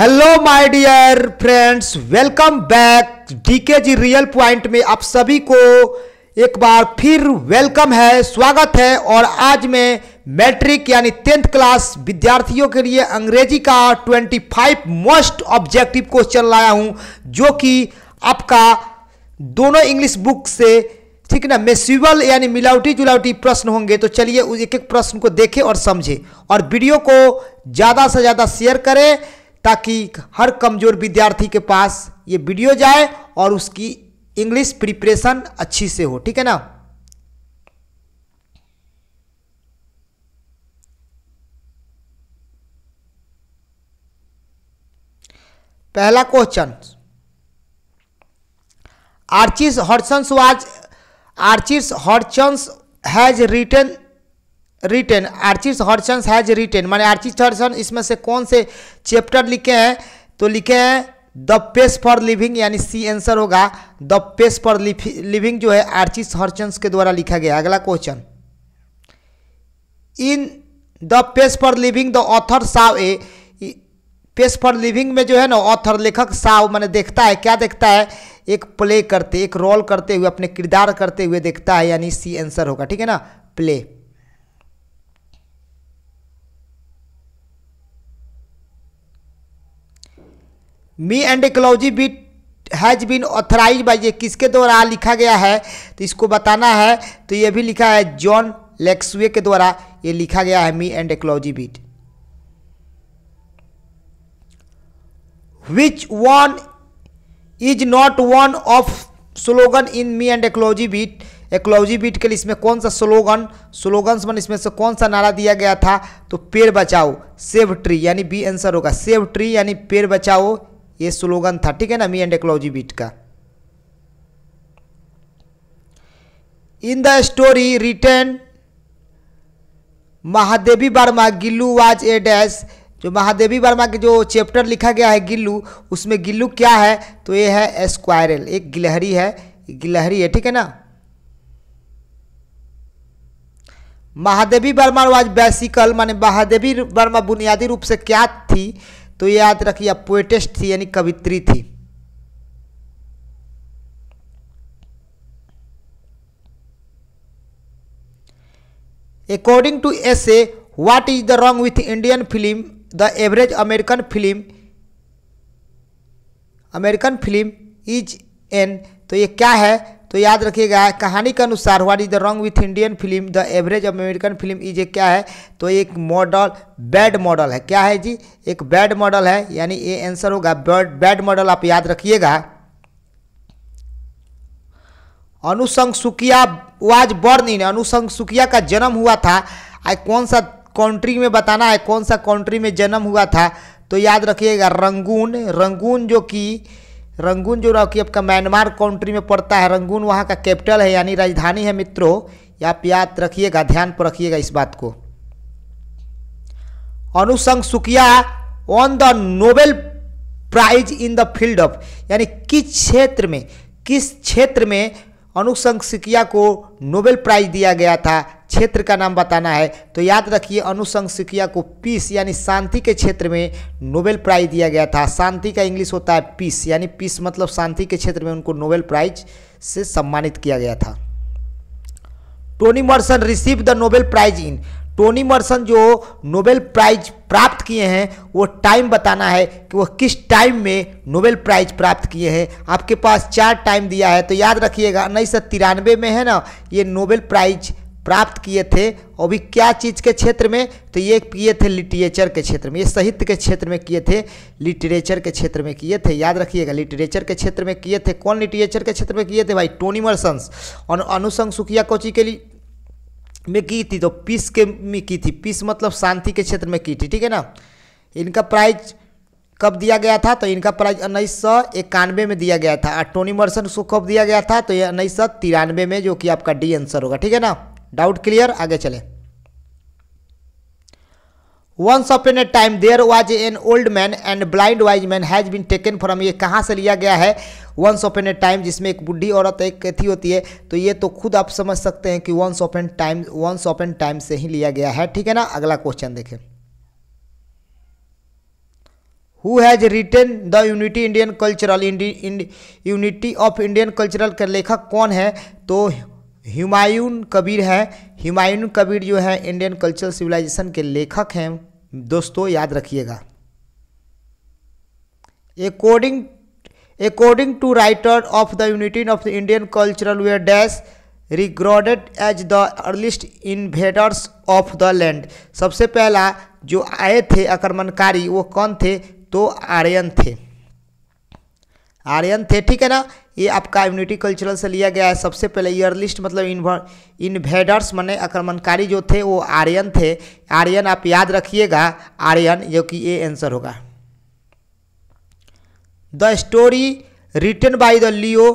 Hello my dear friends welcome back DK G real point में आप सभी को एक बार फिर वेलकम है स्वागत है और आज मैं मैट्रिक यानी टेंथ क्लास विद्यार्थियों के लिए अंग्रेजी का 25 मोस्ट ऑब्जेक्टिव क्वेश्चन लाया हूं जो कि आपका दोनों इंग्लिश बुक से ठीक है ना मेस्यूबल यानी मिलावटी जुलावटी प्रश्न होंगे तो चलिए एक एक प्रश्न को देखें और समझें और वीडियो को ज़्यादा से ज़्यादा शेयर करें ताकि हर कमज़ोर विद्यार्थी के पास ये वीडियो जाए और उसकी इंग्लिश प्रिपरेशन अच्छी से हो ठीक है ना पहला question Archis Horchans was Archis Horsons has written written Archis Horsan has written माने आर्चिस हर्सन इसमें से कौन से चैप्टर लिखे हैं तो लिखे हैं द पेस फॉर लिविंग यानी सी आंसर होगा द पेस फॉर लिविंग जो है आर्चिस हर्सन के द्वारा लिखा गया अगला question in the pace for living the author saw a pace for living में जो है ना ऑथर लेखक साव मैंने देखता है क्या देखता है एक प्ले करते एक रोल करते हुए अपने किरदार करते हुए देखता है यानी सी आंसर होगा ठीक है ना play me and ecology B has been authorise by ये किसके द्वारा लिखा गया है तो इसको बताना है तो ये भी लिखा है जॉन लेक्सवे के द्वारा ये लिखा गया है me and ecology beat which one is not one of slogan in me and ecology beat ecology beat के लिए इसमें कौन सा स्लोगन स्लोगन मन इसमें से कौन सा नारा दिया गया था तो पेड़ बचाओ सेव ट्री यानी बी आंसर होगा सेव ट्री यानी पेड़ बचाओ ये स्लोगन था ठीक है ना मी एंड एक्लॉजी बीट का in the story return Mahadevi Varma Gillu was a dash जो महादेवी वर्मा के जो चैप्टर लिखा गया है गिल्लू उसमें गिल्लू क्या है तो ये है स्क्वायरल एक गिलहरी है गिलहरी है ठीक है ना महादेवी वर्मा वाज बेसिकल माने महादेवी वर्मा बुनियादी रूप से क्या थी तो याद रखिए पोएटेस्ट थी यानी कवित्री थी according to S A what is the wrong with Indian film the average American film American film is an तो ये क्या है तो याद रखिएगा कहानी के अनुसार what is the wrong with Indian film the average American film is a क्या है तो एक मॉडल बैड मॉडल है क्या है जी एक बैड मॉडल है यानी ये आंसर होगा बैड मॉडल आप याद रखिएगा Aung San Suu Kyi was born in Aung San Suu Kyi का जन्म हुआ था आई कौन सा कंट्री में बताना है कौन सा कंट्री में जन्म हुआ था तो याद रखिएगा रंगून रंगून जो कि रंगून जो रॉकी आपका म्यांमार कंट्री में पड़ता है रंगून वहाँ का कैपिटल है यानी राजधानी है मित्रों आप याद रखिएगा ध्यान पर रखिएगा इस बात को Aung San Suu Kyi on the Nobel prize in the field of यानी किस क्षेत्र में किस क्षेत्र में सिकिया को नोबेल प्राइज दिया गया था क्षेत्र का नाम बताना है तो याद रखिए सिकिया को पीस यानी शांति के क्षेत्र में नोबेल प्राइज दिया गया था शांति का इंग्लिश होता है पीस यानी पीस मतलब शांति के क्षेत्र में उनको नोबेल प्राइज से सम्मानित किया गया था Toni Morrison receive the Nobel prize in Toni Morrison जो नोबेल प्राइज प्राप्त किए हैं वो टाइम बताना है कि वो किस टाइम में नोबेल प्राइज प्राप्त किए हैं आपके पास चार टाइम दिया है तो याद रखिएगा उन्नीस सौ तिरानवे में है ना ये नोबेल प्राइज प्राप्त किए थे और भी क्या चीज़ के क्षेत्र में तो ये किए थे लिटरेचर के क्षेत्र में ये साहित्य के क्षेत्र में किए थे लिटरेचर के क्षेत्र में किए थे याद रखिएगा लिटरेचर के क्षेत्र में किए थे कौन लिटरेचर के क्षेत्र में किए थे भाई टोनी मर्सन्स और अनुसंग सुखिया कोची के लिए में की थी तो पीस के में की थी पीस मतलब शांति के क्षेत्र में की थी ठीक है ना इनका प्राइज कब दिया गया था तो इनका प्राइज उन्नीस सौ इक्यानवे में दिया गया था और टोनी मर्सन को कब दिया गया था तो ये उन्नीस सौ तिरानवे में जो कि आपका डी आंसर होगा ठीक है ना डाउट क्लियर आगे चले once upon a time there was an old man and blind wise man has been taken from ये कहाँ से लिया गया है once of an a time जिसमें एक बुढ़ी औरत एक थी होती है तो ये तो खुद आप समझ सकते हैं कि once of an time once of an time से ही लिया गया है ठीक है ना अगला क्वेश्चन देखें who has written the unity Indian cultural unity of Indian cultural का लेखक कौन है तो हुमायून कबीर है हुमायून कबीर जो है इंडियन कल्चरल सिविलाइजेशन के लेखक हैं दोस्तों याद रखिएगा according according to writer of the unity of the Indian cultural were dash regarded as the earliest invaders of the land सबसे पहला जो आए थे आक्रमणकारी वो कौन थे तो आर्यन थे आर्यन थे ठीक है ना ये आपका इम्यूनिटी कल्चरल से लिया गया है सबसे पहले ईयरलिस्ट मतलब इन्वेडर्स मने आक्रमणकारी जो थे वो आर्यन थे आर्यन आप याद रखिएगा आर्यन जो कि ये आंसर होगा the story written by the Leo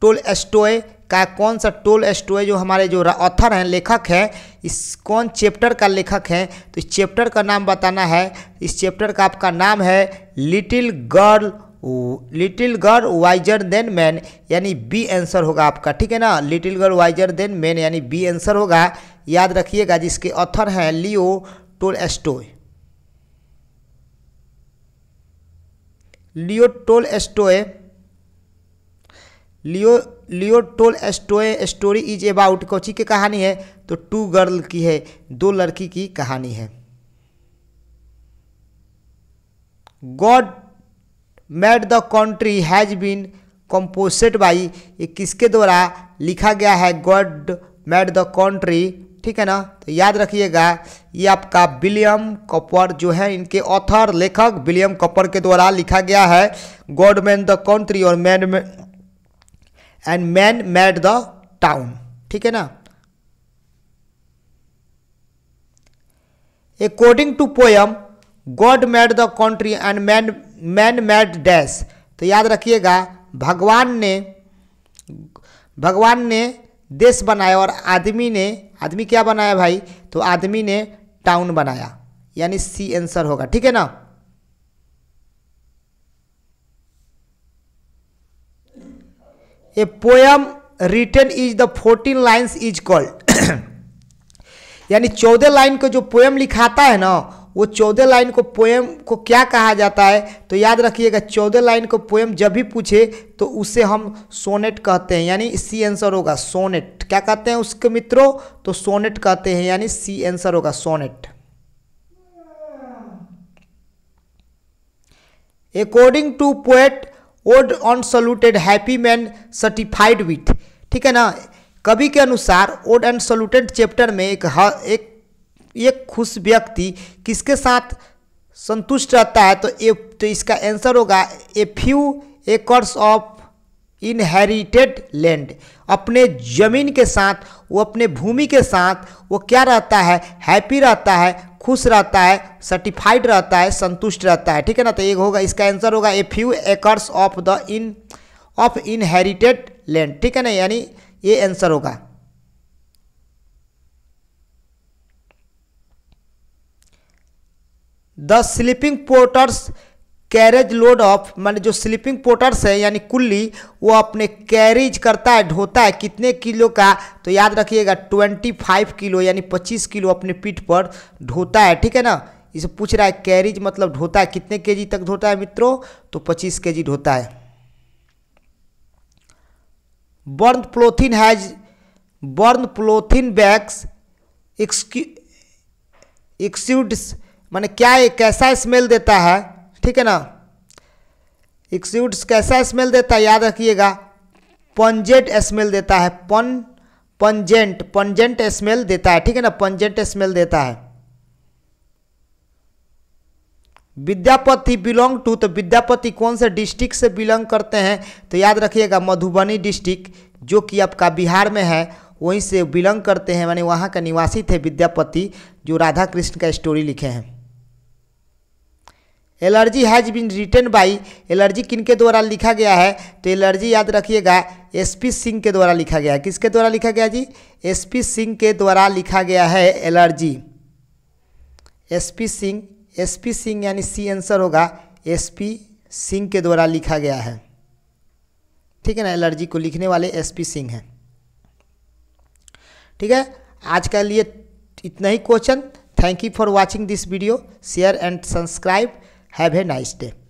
Tolstoy का कौन सा टोल एस्टोए जो हमारे जो ऑथर हैं लेखक हैं इस कौन चैप्टर का लेखक हैं तो इस चैप्टर का नाम बताना है इस चैप्टर का आपका नाम है little girl little girl wiser than man यानी बी आंसर होगा आपका ठीक है ना little girl wiser than man यानी बी आंसर होगा याद रखिएगा जिसके ऑथर हैं Leo Tolstoy Leo Tolstoy Leo Leo Tolstoy story is about कोची की कहानी है तो टू गर्ल की है दो लड़की की कहानी है god made the country has been composted by ये किसके द्वारा लिखा गया है गॉड मैट द कंट्री ठीक है ना तो याद रखिएगा ये आपका विलियम कपर जो है इनके ऑथर लेखक विलियम कपर के द्वारा लिखा गया है गॉड मैन द कंट्री और man and man made the town ठीक है ना according to poem god made the country and man man made dash तो याद रखिएगा भगवान ने भगवान ने देश बनाया और आदमी ने आदमी क्या बनाया भाई तो आदमी ने टाउन बनाया यानी सी आंसर होगा ठीक है ना a poem return is the fourteen lines is called यानी चौदह लाइन का जो पोयम लिखाता है ना वो चौदह लाइन को पोएम को क्या कहा जाता है तो याद रखिएगा चौदह लाइन को पोएम जब भी पूछे तो उसे हम सोनेट कहते हैं यानी सी आंसर होगा सोनेट क्या कहते हैं उसके मित्रों तो सोनेट कहते हैं यानी सी आंसर होगा sonnet according to poet ode on happy man certified with ठीक है ना कवि के अनुसार ओड एंड चैप्टर में एक एक एक खुश व्यक्ति किसके साथ संतुष्ट रहता है तो ए तो इसका आंसर होगा a few acres of inherited land अपने जमीन के साथ वो अपने भूमि के साथ वो क्या रहता है हैप्पी रहता है खुश रहता है सर्टिफाइड रहता है संतुष्ट रहता है ठीक है ना तो एक होगा इसका आंसर होगा a few acres of the in of inherited land ठीक है ना यानी ये आंसर होगा the sleeping porters carriage load of माने जो स्लीपिंग पोर्टर्स है यानी कुल्ली वो अपने कैरेज करता है ढोता है कितने किलो का तो याद रखिएगा ट्वेंटी फाइव किलो यानी पच्चीस किलो अपने पीठ पर ढोता है ठीक है ना इसे पूछ रहा है कैरेज मतलब ढोता है कितने केजी तक ढोता है मित्रों तो पच्चीस केजी ढोता है burn polythene has burn polythene bags excuses माने क्या ये कैसा स्मेल देता है ठीक है ना एक्स्यूट्स कैसा स्मेल देता है याद रखिएगा पंजेंट स्मेल देता है पन पंजेंट पंजेंट स्मेल देता है ठीक है ना पंजेंट स्मेल देता है विद्यापति बिलोंग टू तो विद्यापति कौन से डिस्ट्रिक्ट से बिलोंग करते हैं तो याद रखिएगा मधुबनी डिस्ट्रिक्ट जो कि आपका बिहार में है वहीं से बिलोंग करते हैं मानी वहाँ का निवासी थे विद्यापति जो राधा कृष्ण का स्टोरी लिखे हैं allergy has been written by allergy किन के द्वारा लिखा गया है तो एलर्जी याद रखिएगा एसपी सिंह के द्वारा लिखा गया है किसके द्वारा लिखा गया जी एसपी सिंह के द्वारा लिखा गया है allergy SP Singh SP Singh यानी सी आंसर होगा एसपी सिंह के द्वारा लिखा गया है ठीक है ना एलर्जी को लिखने वाले एसपी सिंह हैं ठीक है आज के लिए इतना ही question thank you for watching this video share and subscribe Have a nice day.